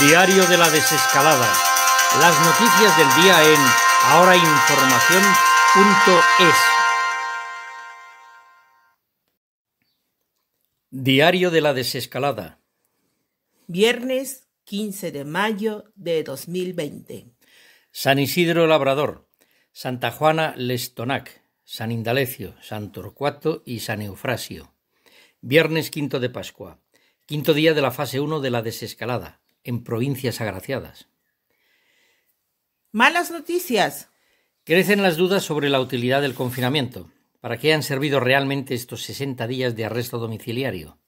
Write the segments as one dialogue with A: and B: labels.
A: Diario de la desescalada. Las noticias del día en ahorainformación.es. Diario de la desescalada. Viernes 15 de mayo de 2020. San Isidro Labrador, Santa Juana Lestonac, San Indalecio, San Torcuato y San Eufrasio. Viernes 5 de Pascua, quinto día de la fase 1 de la desescalada, en provincias agraciadas. Malas noticias. Crecen las dudas sobre la utilidad del confinamiento. ¿Para qué han servido realmente estos 60 días de arresto domiciliario?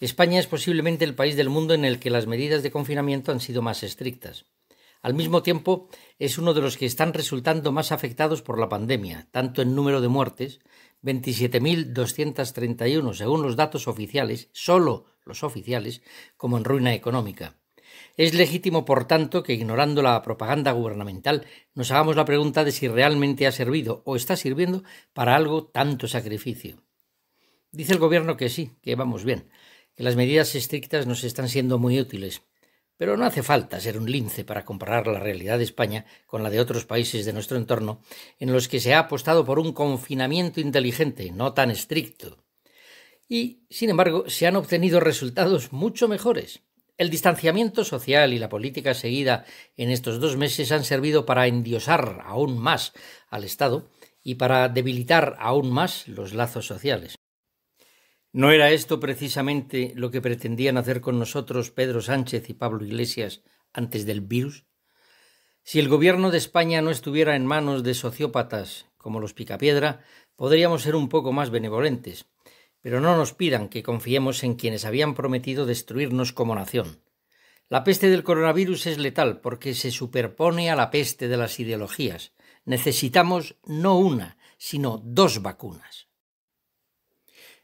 A: España es posiblemente el país del mundo en el que las medidas de confinamiento han sido más estrictas. Al mismo tiempo, es uno de los que están resultando más afectados por la pandemia, tanto en número de muertes, 27.231 según los datos oficiales, solo los oficiales, como en ruina económica. Es legítimo, por tanto, que ignorando la propaganda gubernamental nos hagamos la pregunta de si realmente ha servido o está sirviendo para algo tanto sacrificio. Dice el Gobierno que sí, que vamos bien, que las medidas estrictas nos están siendo muy útiles, pero no hace falta ser un lince para comparar la realidad de España con la de otros países de nuestro entorno, en los que se ha apostado por un confinamiento inteligente, no tan estricto. Y, sin embargo, se han obtenido resultados mucho mejores. El distanciamiento social y la política seguida en estos dos meses han servido para endiosar aún más al Estado y para debilitar aún más los lazos sociales. ¿No era esto precisamente lo que pretendían hacer con nosotros Pedro Sánchez y Pablo Iglesias antes del virus? Si el gobierno de España no estuviera en manos de sociópatas como los Picapiedra, podríamos ser un poco más benevolentes pero no nos pidan que confiemos en quienes habían prometido destruirnos como nación. La peste del coronavirus es letal porque se superpone a la peste de las ideologías. Necesitamos no una, sino dos vacunas.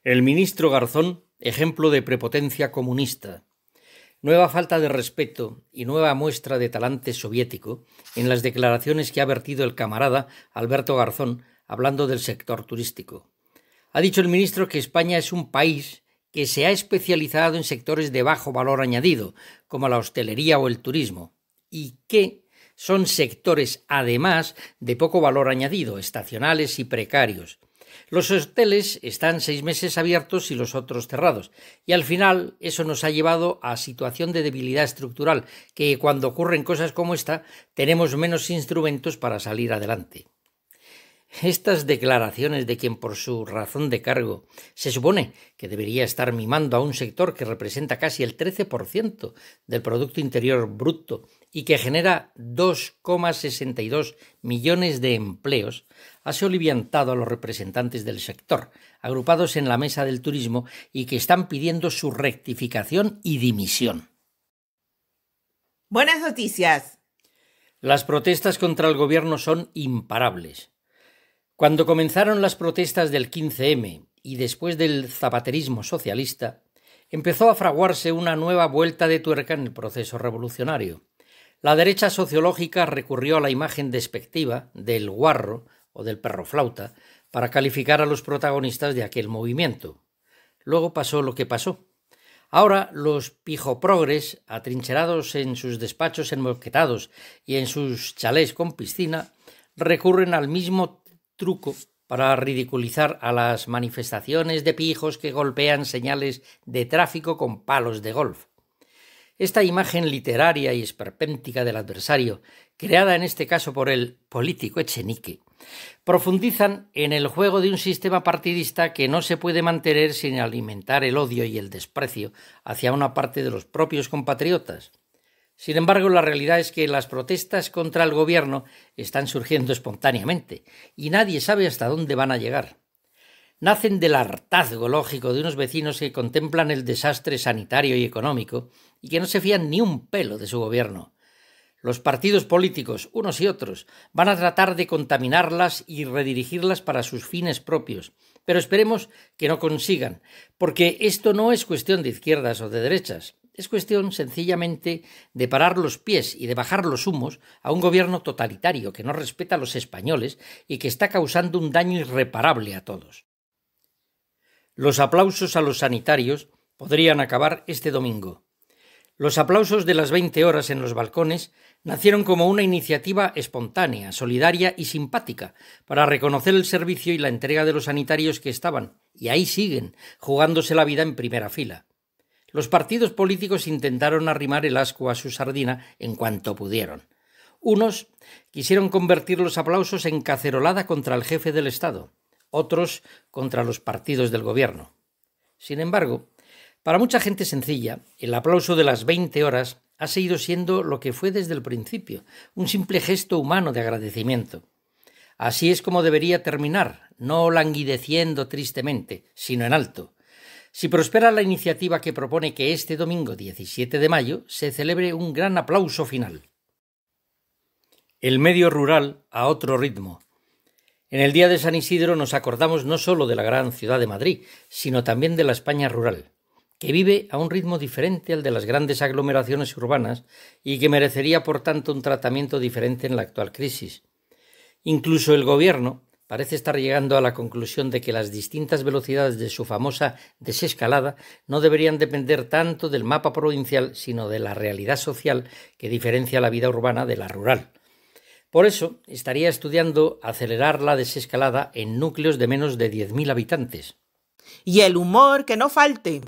A: El ministro Garzón, ejemplo de prepotencia comunista, nueva falta de respeto y nueva muestra de talante soviético en las declaraciones que ha vertido el camarada Alberto Garzón hablando del sector turístico. Ha dicho el ministro que España es un país que se ha especializado en sectores de bajo valor añadido, como la hostelería o el turismo, y que son sectores además de poco valor añadido, estacionales y precarios. Los hosteles están seis meses abiertos y los otros cerrados, y al final eso nos ha llevado a situación de debilidad estructural, que cuando ocurren cosas como esta tenemos menos instrumentos para salir adelante. Estas declaraciones de quien por su razón de cargo se supone que debería estar mimando a un sector que representa casi el 13% del Producto Interior Bruto y que genera 2,62 millones de empleos, ha soliviantado a los representantes del sector, agrupados en la mesa del turismo y que están pidiendo su rectificación y dimisión. Buenas noticias. Las protestas contra el gobierno son imparables. Cuando comenzaron las protestas del 15M y después del zapaterismo socialista, empezó a fraguarse una nueva vuelta de tuerca en el proceso revolucionario. La derecha sociológica recurrió a la imagen despectiva del guarro o del perro flauta para calificar a los protagonistas de aquel movimiento. Luego pasó lo que pasó. Ahora los pijoprogres, atrincherados en sus despachos enmoquetados y en sus chalés con piscina, recurren al mismo truco para ridiculizar a las manifestaciones de pijos que golpean señales de tráfico con palos de golf. Esta imagen literaria y esperpéntica del adversario, creada en este caso por el político Echenique, profundizan en el juego de un sistema partidista que no se puede mantener sin alimentar el odio y el desprecio hacia una parte de los propios compatriotas. Sin embargo, la realidad es que las protestas contra el gobierno están surgiendo espontáneamente y nadie sabe hasta dónde van a llegar. Nacen del hartazgo lógico de unos vecinos que contemplan el desastre sanitario y económico y que no se fían ni un pelo de su gobierno. Los partidos políticos, unos y otros, van a tratar de contaminarlas y redirigirlas para sus fines propios, pero esperemos que no consigan, porque esto no es cuestión de izquierdas o de derechas, es cuestión sencillamente de parar los pies y de bajar los humos a un gobierno totalitario que no respeta a los españoles y que está causando un daño irreparable a todos. Los aplausos a los sanitarios podrían acabar este domingo. Los aplausos de las 20 horas en los balcones nacieron como una iniciativa espontánea, solidaria y simpática para reconocer el servicio y la entrega de los sanitarios que estaban, y ahí siguen, jugándose la vida en primera fila. Los partidos políticos intentaron arrimar el asco a su sardina en cuanto pudieron. Unos quisieron convertir los aplausos en cacerolada contra el jefe del Estado, otros contra los partidos del gobierno. Sin embargo, para mucha gente sencilla, el aplauso de las 20 horas ha seguido siendo lo que fue desde el principio, un simple gesto humano de agradecimiento. Así es como debería terminar, no languideciendo tristemente, sino en alto, si prospera la iniciativa que propone que este domingo 17 de mayo se celebre un gran aplauso final. El medio rural a otro ritmo. En el día de San Isidro nos acordamos no solo de la gran ciudad de Madrid, sino también de la España rural, que vive a un ritmo diferente al de las grandes aglomeraciones urbanas y que merecería por tanto un tratamiento diferente en la actual crisis. Incluso el gobierno, parece estar llegando a la conclusión de que las distintas velocidades de su famosa desescalada no deberían depender tanto del mapa provincial, sino de la realidad social que diferencia la vida urbana de la rural. Por eso, estaría estudiando acelerar la desescalada en núcleos de menos de 10.000 habitantes. Y el humor que no falte.